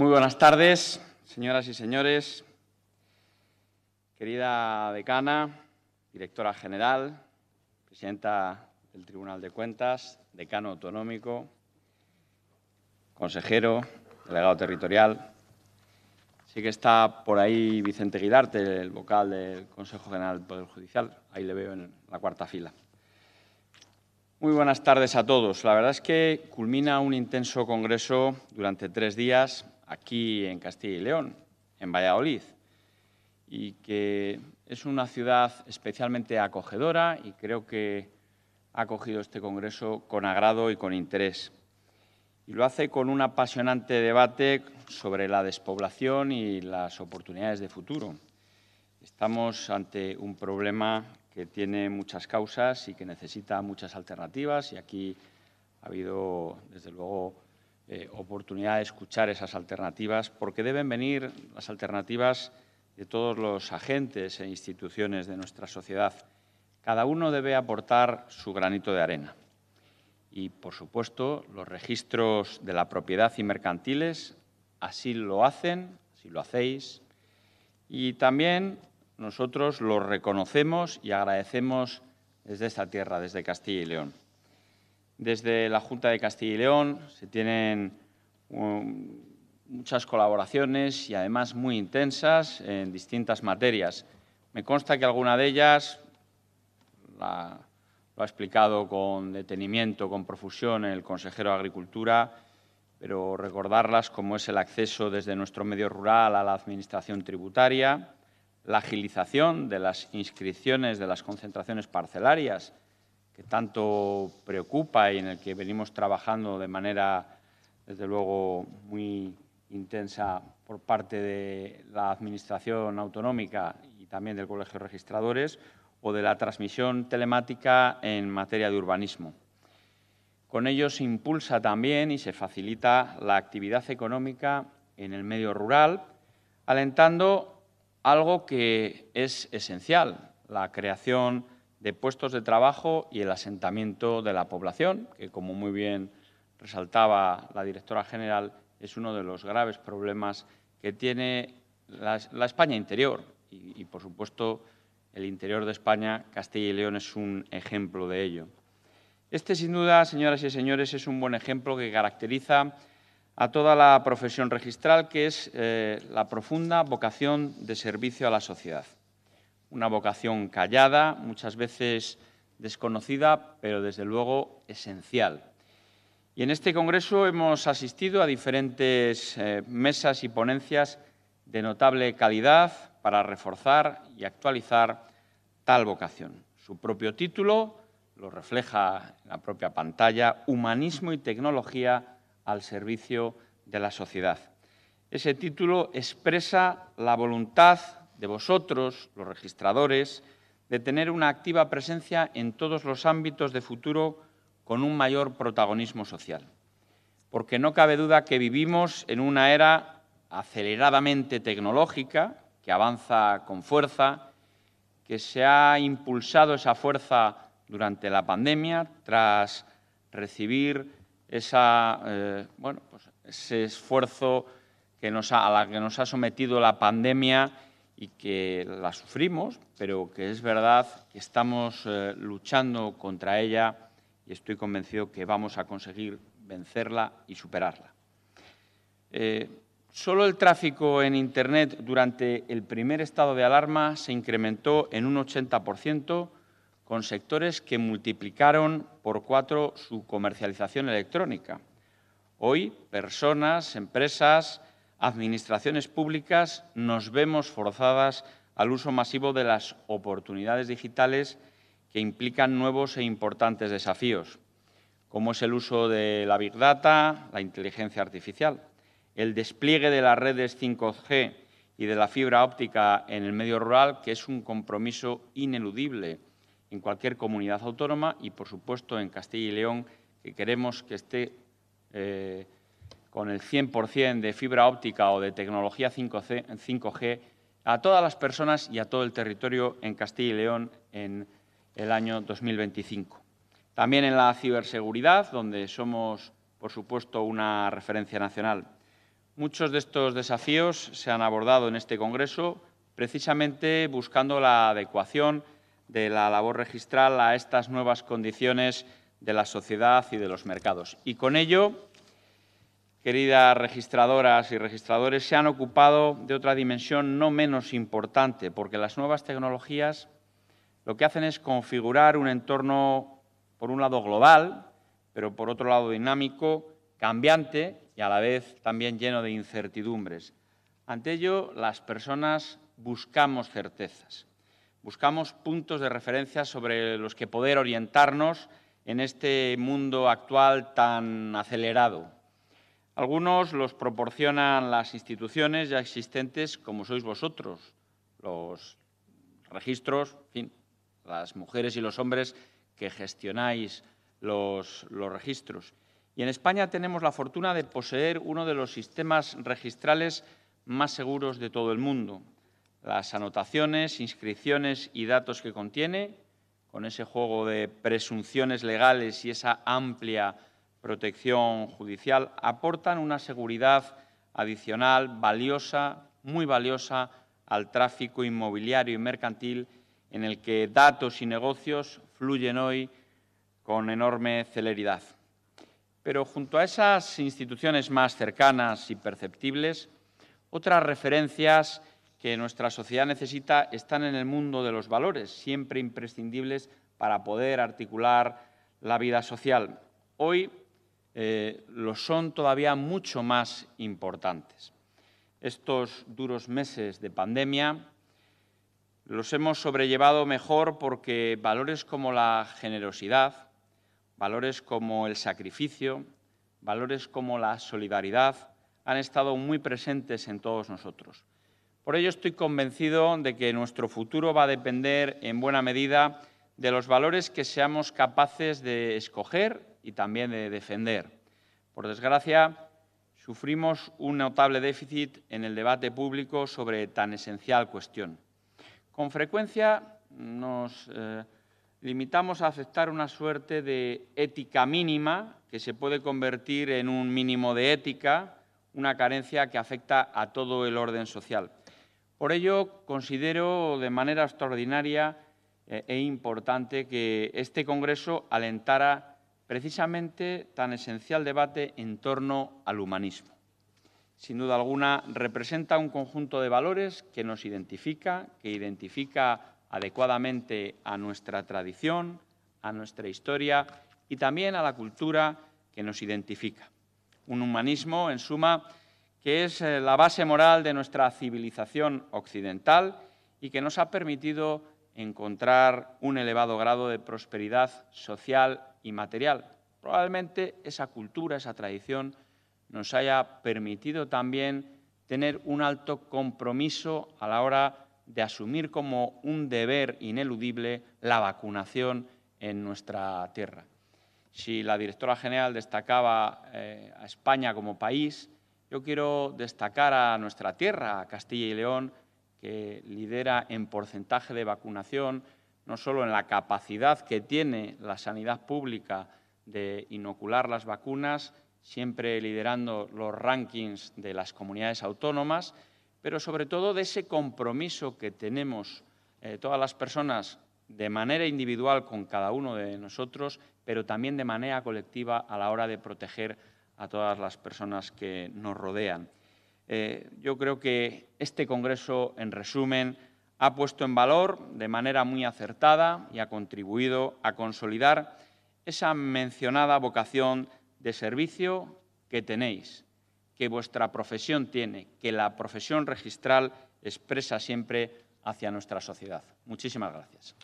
Muy buenas tardes, señoras y señores, querida decana, directora general, presidenta del Tribunal de Cuentas, decano autonómico, consejero, delegado territorial. Sí que está por ahí Vicente Guidarte, el vocal del Consejo General del Poder Judicial. Ahí le veo en la cuarta fila. Muy buenas tardes a todos. La verdad es que culmina un intenso congreso durante tres días aquí en Castilla y León, en Valladolid, y que es una ciudad especialmente acogedora y creo que ha acogido este Congreso con agrado y con interés. Y lo hace con un apasionante debate sobre la despoblación y las oportunidades de futuro. Estamos ante un problema que tiene muchas causas y que necesita muchas alternativas y aquí ha habido, desde luego, eh, oportunidad de escuchar esas alternativas, porque deben venir las alternativas de todos los agentes e instituciones de nuestra sociedad. Cada uno debe aportar su granito de arena. Y, por supuesto, los registros de la propiedad y mercantiles así lo hacen, así lo hacéis. Y también nosotros los reconocemos y agradecemos desde esta tierra, desde Castilla y León desde la Junta de Castilla y León, se tienen um, muchas colaboraciones y además muy intensas en distintas materias. Me consta que alguna de ellas lo ha explicado con detenimiento, con profusión el consejero de Agricultura, pero recordarlas como es el acceso desde nuestro medio rural a la administración tributaria, la agilización de las inscripciones de las concentraciones parcelarias tanto preocupa y en el que venimos trabajando de manera, desde luego, muy intensa por parte de la Administración autonómica y también del Colegio de Registradores, o de la transmisión telemática en materia de urbanismo. Con ello se impulsa también y se facilita la actividad económica en el medio rural, alentando algo que es esencial, la creación de puestos de trabajo y el asentamiento de la población, que como muy bien resaltaba la directora general, es uno de los graves problemas que tiene la, España interior y, por supuesto, el interior de España, Castilla y León es un ejemplo de ello. Este, sin duda, señoras y señores, es un buen ejemplo que caracteriza a toda la profesión registral, que es eh, la profunda vocación de servicio a la sociedad una vocación callada, muchas veces desconocida, pero desde luego esencial. Y en este Congreso hemos asistido a diferentes eh, mesas y ponencias de notable calidad para reforzar y actualizar tal vocación. Su propio título lo refleja en la propia pantalla, Humanismo y Tecnología al servicio de la sociedad. Ese título expresa la voluntad de vosotros, los registradores, de tener una activa presencia en todos los ámbitos de futuro con un mayor protagonismo social. Porque no cabe duda que vivimos en una era aceleradamente tecnológica, que avanza con fuerza, que se ha impulsado esa fuerza durante la pandemia, tras recibir eh, pues ese esfuerzo a la que nos ha sometido la pandemia y que la sufrimos, pero que es verdad que estamos eh, luchando contra ella y estoy convencido que vamos a conseguir vencerla y superarla. Eh, solo el tráfico en Internet durante el primer estado de alarma se incrementó en un 80%, con sectores que multiplicaron por cuatro su comercialización electrónica. Hoy, personas, empresas, administraciones públicas nos vemos forzadas al uso masivo de las oportunidades digitales que implican nuevos e importantes desafíos, como es el uso de la Big Data, la inteligencia artificial, el despliegue de las redes 5G y de la fibra óptica en el medio rural, que es un compromiso ineludible en cualquier comunidad autónoma y, por supuesto, en Castilla y León, que queremos que esté eh, con el 100% de fibra óptica o de tecnología 5G a todas las personas y a todo el territorio en Castilla y León en el año 2025. También en la ciberseguridad, donde somos, por supuesto, una referencia nacional. Muchos de estos desafíos se han abordado en este Congreso, precisamente buscando la adecuación de la labor registral a estas nuevas condiciones de la sociedad y de los mercados. Y con ello queridas registradoras y registradores, se han ocupado de otra dimensión no menos importante, porque las nuevas tecnologías lo que hacen es configurar un entorno, por un lado global, pero por otro lado dinámico, cambiante y a la vez también lleno de incertidumbres. Ante ello, las personas buscamos certezas, buscamos puntos de referencia sobre los que poder orientarnos en este mundo actual tan acelerado, algunos los proporcionan las instituciones ya existentes, como sois vosotros, los registros, en fin, las mujeres y los hombres que gestionáis los, los registros. Y en España tenemos la fortuna de poseer uno de los sistemas registrales más seguros de todo el mundo. Las anotaciones, inscripciones y datos que contiene, con ese juego de presunciones legales y esa amplia protección judicial, aportan una seguridad adicional valiosa, muy valiosa, al tráfico inmobiliario y mercantil en el que datos y negocios fluyen hoy con enorme celeridad. Pero junto a esas instituciones más cercanas y perceptibles, otras referencias que nuestra sociedad necesita están en el mundo de los valores, siempre imprescindibles para poder articular la vida social. Hoy eh, ...los son todavía mucho más importantes. Estos duros meses de pandemia los hemos sobrellevado mejor porque valores como la generosidad, valores como el sacrificio, valores como la solidaridad han estado muy presentes en todos nosotros. Por ello estoy convencido de que nuestro futuro va a depender en buena medida de los valores que seamos capaces de escoger y también de defender. Por desgracia, sufrimos un notable déficit en el debate público sobre tan esencial cuestión. Con frecuencia nos eh, limitamos a aceptar una suerte de ética mínima que se puede convertir en un mínimo de ética, una carencia que afecta a todo el orden social. Por ello, considero de manera extraordinaria eh, e importante que este Congreso alentara precisamente tan esencial debate en torno al humanismo. Sin duda alguna, representa un conjunto de valores que nos identifica, que identifica adecuadamente a nuestra tradición, a nuestra historia y también a la cultura que nos identifica. Un humanismo, en suma, que es eh, la base moral de nuestra civilización occidental y que nos ha permitido encontrar un elevado grado de prosperidad social y material. Probablemente esa cultura, esa tradición, nos haya permitido también tener un alto compromiso a la hora de asumir como un deber ineludible la vacunación en nuestra tierra. Si la directora general destacaba eh, a España como país, yo quiero destacar a nuestra tierra, a Castilla y León, que lidera en porcentaje de vacunación no solo en la capacidad que tiene la sanidad pública de inocular las vacunas, siempre liderando los rankings de las comunidades autónomas, pero sobre todo de ese compromiso que tenemos eh, todas las personas de manera individual con cada uno de nosotros, pero también de manera colectiva a la hora de proteger a todas las personas que nos rodean. Eh, yo creo que este Congreso, en resumen, ha puesto en valor de manera muy acertada y ha contribuido a consolidar esa mencionada vocación de servicio que tenéis, que vuestra profesión tiene, que la profesión registral expresa siempre hacia nuestra sociedad. Muchísimas gracias.